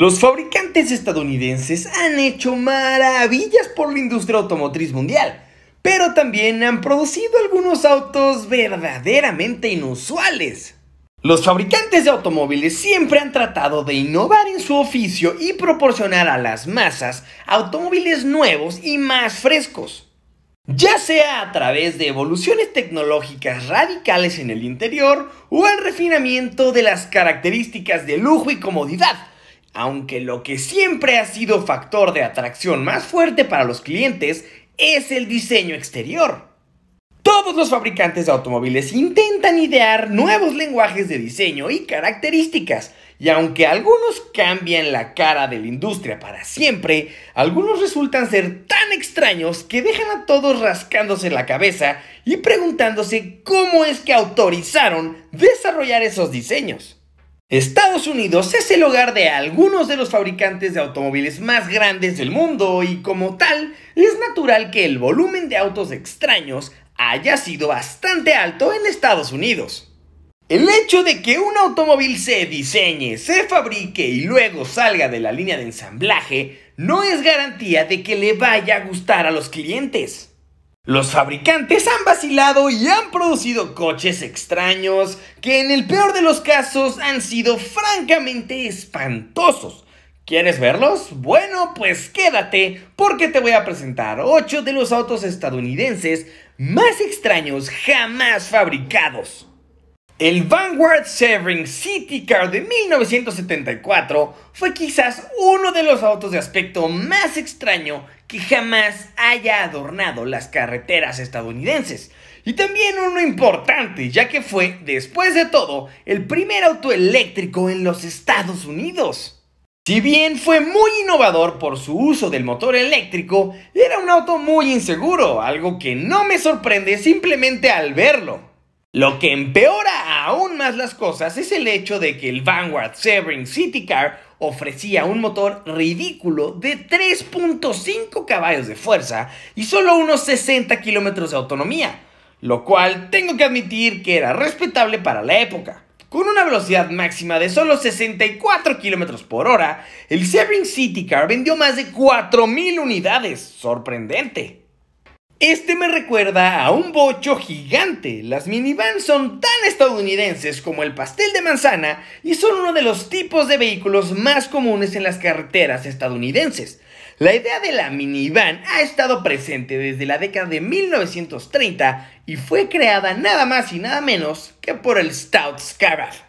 Los fabricantes estadounidenses han hecho maravillas por la industria automotriz mundial, pero también han producido algunos autos verdaderamente inusuales. Los fabricantes de automóviles siempre han tratado de innovar en su oficio y proporcionar a las masas automóviles nuevos y más frescos. Ya sea a través de evoluciones tecnológicas radicales en el interior o el refinamiento de las características de lujo y comodidad, aunque lo que siempre ha sido factor de atracción más fuerte para los clientes es el diseño exterior. Todos los fabricantes de automóviles intentan idear nuevos lenguajes de diseño y características, y aunque algunos cambian la cara de la industria para siempre, algunos resultan ser tan extraños que dejan a todos rascándose la cabeza y preguntándose cómo es que autorizaron desarrollar esos diseños. Estados Unidos es el hogar de algunos de los fabricantes de automóviles más grandes del mundo y como tal, es natural que el volumen de autos extraños haya sido bastante alto en Estados Unidos. El hecho de que un automóvil se diseñe, se fabrique y luego salga de la línea de ensamblaje no es garantía de que le vaya a gustar a los clientes. Los fabricantes han vacilado y han producido coches extraños que en el peor de los casos han sido francamente espantosos. ¿Quieres verlos? Bueno, pues quédate porque te voy a presentar 8 de los autos estadounidenses más extraños jamás fabricados. El Vanguard Severing City Car de 1974 fue quizás uno de los autos de aspecto más extraño que jamás haya adornado las carreteras estadounidenses. Y también uno importante, ya que fue, después de todo, el primer auto eléctrico en los Estados Unidos. Si bien fue muy innovador por su uso del motor eléctrico, era un auto muy inseguro, algo que no me sorprende simplemente al verlo. Lo que empeora aún más las cosas es el hecho de que el Vanguard Severing City Car ofrecía un motor ridículo de 3.5 caballos de fuerza y solo unos 60 kilómetros de autonomía, lo cual tengo que admitir que era respetable para la época. Con una velocidad máxima de solo 64 kilómetros por hora, el Severing City Car vendió más de 4.000 unidades, sorprendente. Este me recuerda a un bocho gigante. Las minivans son tan estadounidenses como el pastel de manzana y son uno de los tipos de vehículos más comunes en las carreteras estadounidenses. La idea de la minivan ha estado presente desde la década de 1930 y fue creada nada más y nada menos que por el Stout Scarab.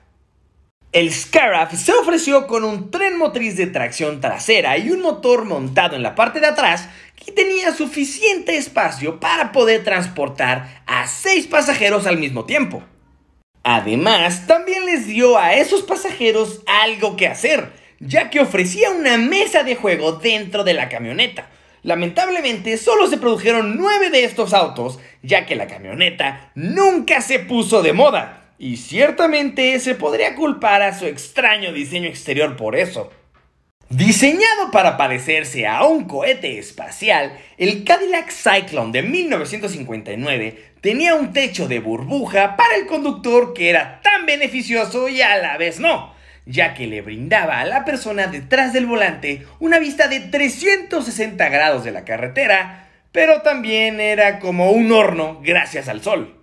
El Scarab se ofreció con un tren motriz de tracción trasera y un motor montado en la parte de atrás que tenía suficiente espacio para poder transportar a seis pasajeros al mismo tiempo. Además, también les dio a esos pasajeros algo que hacer, ya que ofrecía una mesa de juego dentro de la camioneta. Lamentablemente, solo se produjeron nueve de estos autos, ya que la camioneta nunca se puso de moda y ciertamente se podría culpar a su extraño diseño exterior por eso. Diseñado para parecerse a un cohete espacial, el Cadillac Cyclone de 1959 tenía un techo de burbuja para el conductor que era tan beneficioso y a la vez no, ya que le brindaba a la persona detrás del volante una vista de 360 grados de la carretera, pero también era como un horno gracias al sol.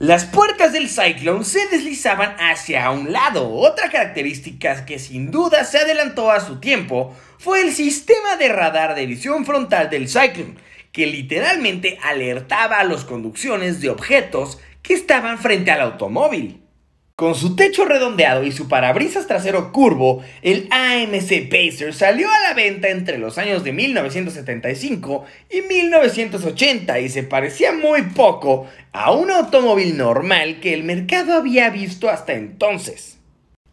Las puertas del Cyclone se deslizaban hacia un lado. Otra característica que sin duda se adelantó a su tiempo fue el sistema de radar de visión frontal del Cyclone, que literalmente alertaba a los conducciones de objetos que estaban frente al automóvil. Con su techo redondeado y su parabrisas trasero curvo, el AMC Pacer salió a la venta entre los años de 1975 y 1980 y se parecía muy poco a un automóvil normal que el mercado había visto hasta entonces.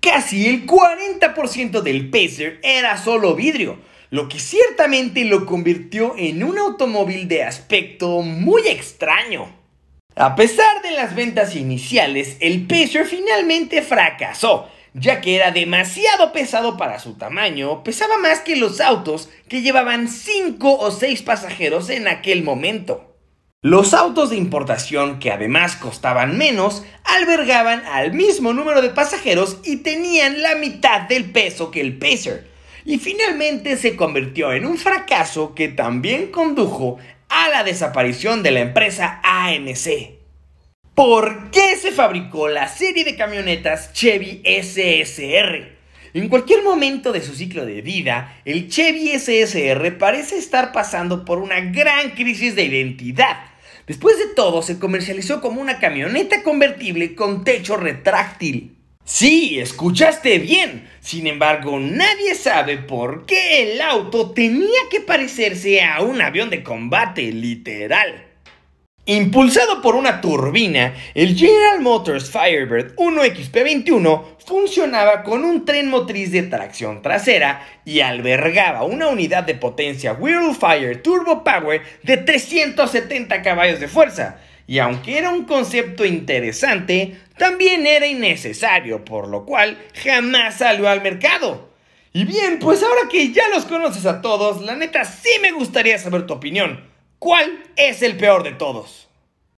Casi el 40% del Pacer era solo vidrio, lo que ciertamente lo convirtió en un automóvil de aspecto muy extraño. A pesar de las ventas iniciales, el Pacer finalmente fracasó, ya que era demasiado pesado para su tamaño, pesaba más que los autos que llevaban 5 o 6 pasajeros en aquel momento. Los autos de importación, que además costaban menos, albergaban al mismo número de pasajeros y tenían la mitad del peso que el Pacer. Y finalmente se convirtió en un fracaso que también condujo a la desaparición de la empresa AMC. ¿Por qué se fabricó la serie de camionetas Chevy SSR? En cualquier momento de su ciclo de vida, el Chevy SSR parece estar pasando por una gran crisis de identidad. Después de todo, se comercializó como una camioneta convertible con techo retráctil. Sí, escuchaste bien. Sin embargo, nadie sabe por qué el auto tenía que parecerse a un avión de combate, literal. Impulsado por una turbina, el General Motors Firebird 1XP21 funcionaba con un tren motriz de tracción trasera y albergaba una unidad de potencia Whirlfire Turbo Power de 370 caballos de fuerza, y aunque era un concepto interesante, también era innecesario, por lo cual jamás salió al mercado. Y bien, pues ahora que ya los conoces a todos, la neta sí me gustaría saber tu opinión. ¿Cuál es el peor de todos?